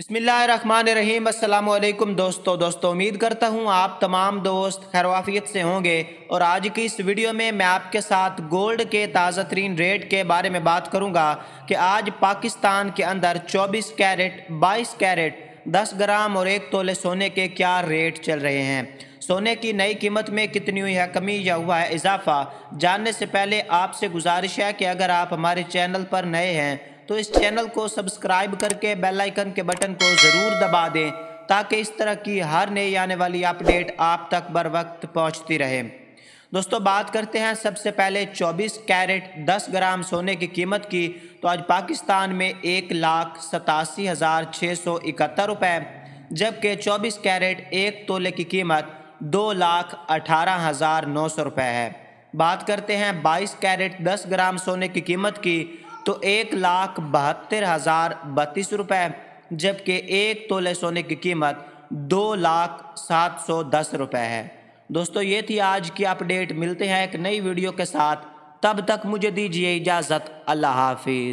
अस्सलाम वालेकुम दोस्तों दोस्तों उम्मीद करता हूँ आप तमाम दोस्त खैरवाफियत से होंगे और आज की इस वीडियो में मैं आपके साथ गोल्ड के ताज़ा तरीन रेट के बारे में बात करूँगा कि आज पाकिस्तान के अंदर 24 कैरेट 22 कैरेट 10 ग्राम और एक तोले सोने के क्या रेट चल रहे हैं सोने की नई कीमत में कितनी हुई है कमी या हुआ है इजाफा जानने से पहले आपसे गुजारिश है कि अगर आप हमारे चैनल पर नए हैं तो इस चैनल को सब्सक्राइब करके बेल आइकन के बटन को ज़रूर दबा दें ताकि इस तरह की हर नई आने वाली अपडेट आप तक बर वक्त पहुँचती रहे दोस्तों बात करते हैं सबसे पहले 24 कैरेट 10 ग्राम सोने की कीमत की तो आज पाकिस्तान में एक लाख सतासी हज़ार छः सौ इकहत्तर रुपये जबकि 24 कैरेट एक तोले की कीमत दो लाख अठारह हज़ार नौ सौ रुपये है बात करते हैं 22 कैरेट 10 ग्राम सोने की कीमत की तो एक लाख बहत्तर हज़ार बत्तीस रुपये जबकि एक तोले सोने की कीमत दो लाख सात सौ दस रुपये है दोस्तों ये थी आज की अपडेट मिलते हैं एक नई वीडियो के साथ तब तक मुझे दीजिए इजाज़त अल्लाह हाफिज़